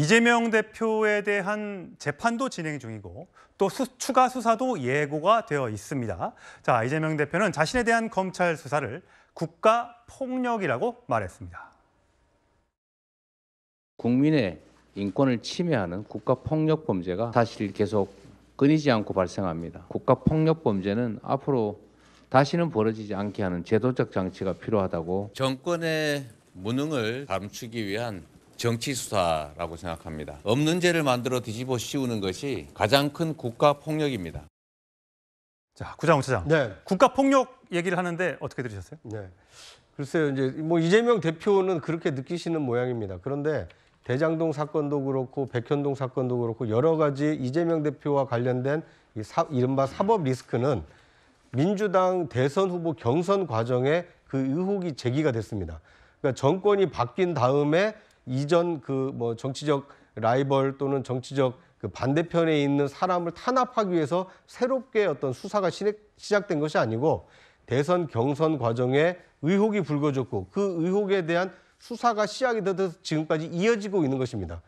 이재명 대표에 대한 재판도 진행 중이고 또 수, 추가 수사도 예고가 되어 있습니다. 자, 이재명 대표는 자신에 대한 검찰 수사를 국가 폭력이라고 말했습니다. 국민의 인권을 침해하는 국가 폭력 범죄가 사실 계속 끊이지 않고 발생합니다. 국가 폭력 범죄는 앞으로 다시는 벌어지지 않게 하는 제도적 장치가 필요하다고 정권의 무능을 감추기 위한 정치 수사라고 생각합니다. 없는 죄를 만들어 뒤집어 씌우는 것이 가장 큰 국가 폭력입니다. 자, 구장훈 차장. 네. 국가 폭력 얘기를 하는데 어떻게 들으셨어요? 네. 글쎄요, 이제 뭐 이재명 대표는 그렇게 느끼시는 모양입니다. 그런데 대장동 사건도 그렇고 백현동 사건도 그렇고 여러 가지 이재명 대표와 관련된 이 사, 이른바 사법 리스크는 민주당 대선 후보 경선 과정에 그 의혹이 제기가 됐습니다. 그러니까 정권이 바뀐 다음에 이전 그 뭐 정치적 라이벌 또는 정치적 그 반대편에 있는 사람을 탄압하기 위해서 새롭게 어떤 수사가 시작된 것이 아니고 대선 경선 과정에 의혹이 불거졌고 그 의혹에 대한 수사가 시작이 돼서 지금까지 이어지고 있는 것입니다.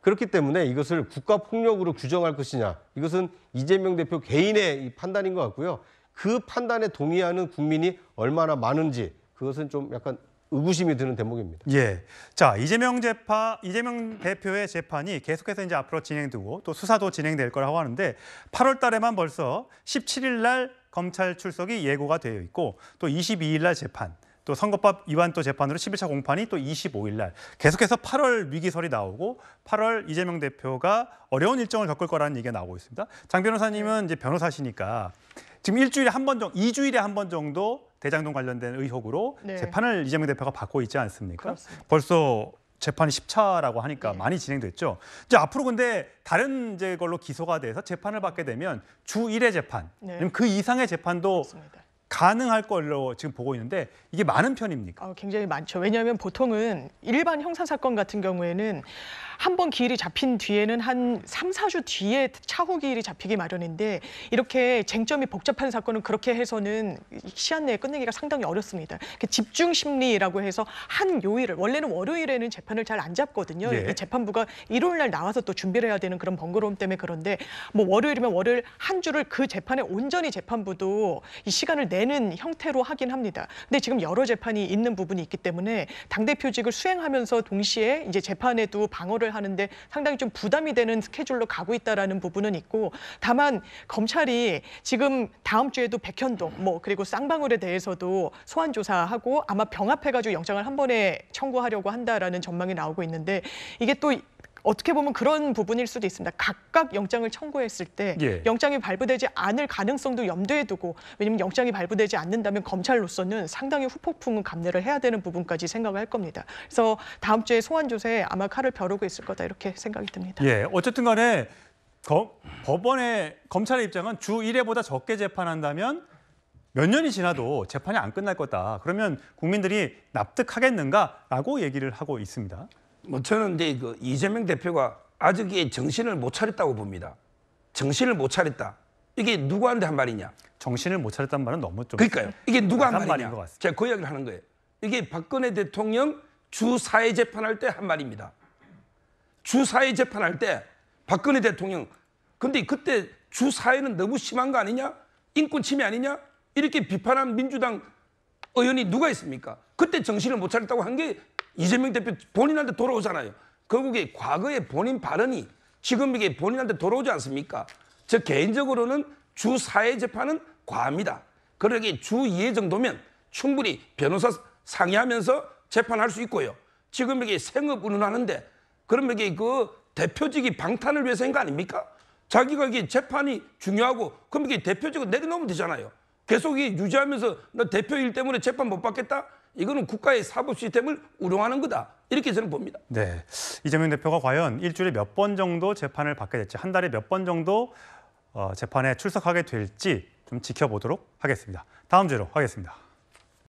그렇기 때문에 이것을 국가 폭력으로 규정할 것이냐 이것은 이재명 대표 개인의 판단인 것 같고요. 그 판단에 동의하는 국민이 얼마나 많은지 그것은 좀 약간 의구심이 드는 대목입니다. 예. 자, 이재명 재판, 이재명 대표의 재판이 계속해서 이제 앞으로 진행되고 또 수사도 진행될 거라고 하는데 8월 달에만 벌써 17일 날 검찰 출석이 예고가 되어 있고 또 22일 날 재판, 또 선거법 위반 또 재판으로 11차 공판이 또 25일 날 계속해서 8월 위기설이 나오고 8월 이재명 대표가 어려운 일정을 겪을 거라는 얘기가 나오고 있습니다. 장 변호사님은 이제 변호사시니까 지금 일주일에 한 번 정도, 이주일에 한 번 정도 대장동 관련된 의혹으로 네. 재판을 이재명 대표가 받고 있지 않습니까? 그렇습니다. 벌써 재판이 10차라고 하니까 네. 많이 진행됐죠. 이제 앞으로 근데 다른 이제 걸로 기소가 돼서 재판을 받게 되면 주 1회 재판, 네. 그 이상의 재판도 맞습니다. 가능할 걸로 지금 보고 있는데 이게 많은 편입니까? 어, 굉장히 많죠. 왜냐하면 보통은 일반 형사 사건 같은 경우에는 한 번 기일이 잡힌 뒤에는 한 3, 4주 뒤에 차후 기일이 잡히기 마련인데 이렇게 쟁점이 복잡한 사건은 그렇게 해서는 시한 내에 끝내기가 상당히 어렵습니다. 그 집중 심리라고 해서 한 요일을 원래는 월요일에는 재판을 잘 안 잡거든요. 예. 재판부가 일요일 날 나와서 또 준비를 해야 되는 그런 번거로움 때문에 그런데 뭐 월요일이면 월요일 한 주를 그 재판에 온전히 재판부도 이 시간을 내 내는 형태로 하긴 합니다. 근데 지금 여러 재판이 있는 부분이 있기 때문에 당대표직을 수행하면서 동시에 이제 재판에도 방어를 하는데 상당히 좀 부담이 되는 스케줄로 가고 있다라는 부분은 있고 다만 검찰이 지금 다음 주에도 백현동 뭐 그리고 쌍방울에 대해서도 소환 조사하고 아마 병합해가지고 영장을 한 번에 청구하려고 한다라는 전망이 나오고 있는데 이게 또 어떻게 보면 그런 부분일 수도 있습니다. 각각 영장을 청구했을 때 예. 영장이 발부되지 않을 가능성도 염두에 두고 왜냐하면 영장이 발부되지 않는다면 검찰로서는 상당히 후폭풍은 감내를 해야 되는 부분까지 생각을 할 겁니다. 그래서 다음 주에 소환 조사에 아마 칼을 벼르고 있을 거다 이렇게 생각이 듭니다. 예, 어쨌든 간에 거, 법원의 검찰의 입장은 주 1회보다 적게 재판한다면 몇 년이 지나도 재판이 안 끝날 거다. 그러면 국민들이 납득하겠는가라고 얘기를 하고 있습니다. 뭐 저는 근데 그 이재명 대표가 아직의 정신을 못 차렸다고 봅니다. 정신을 못 차렸다. 이게 누구한테 한 말이냐? 정신을 못 차렸다는 말은 너무 좀 그러니까요. 이게 누가 한 말이냐? 제가 그 이야기를 하는 거예요. 이게 박근혜 대통령 주 사회 재판할 때 한 말입니다. 주 사회 재판할 때 박근혜 대통령 근데 그때 주 사회는 너무 심한 거 아니냐? 인권 침해 아니냐? 이렇게 비판한 민주당 의원이 누가 있습니까? 그때 정신을 못 차렸다고 한 게 이재명 대표 본인한테 돌아오잖아요. 결국에 과거의 본인 발언이 지금 이게 본인한테 돌아오지 않습니까? 저 개인적으로는 주 사회 재판은 과합니다. 그러게 주 2회 정도면 충분히 변호사 상의하면서 재판할 수 있고요. 지금 이게 생업 운운하는데 그럼면 이게 그 대표직이 방탄을 위해서한 거 아닙니까? 자기가 이게 재판이 중요하고 그럼 이게 대표직을 내려놓으면 되잖아요. 계속 이 유지하면서 너 대표일 때문에 재판 못 받겠다? 이거는 국가의 사법 시스템을 우롱하는 거다. 이렇게 저는 봅니다. 네. 이재명 대표가 과연 일주일에 몇 번 정도 재판을 받게 될지, 한 달에 몇 번 정도 어, 재판에 출석하게 될지 좀 지켜보도록 하겠습니다. 다음 주로 하겠습니다.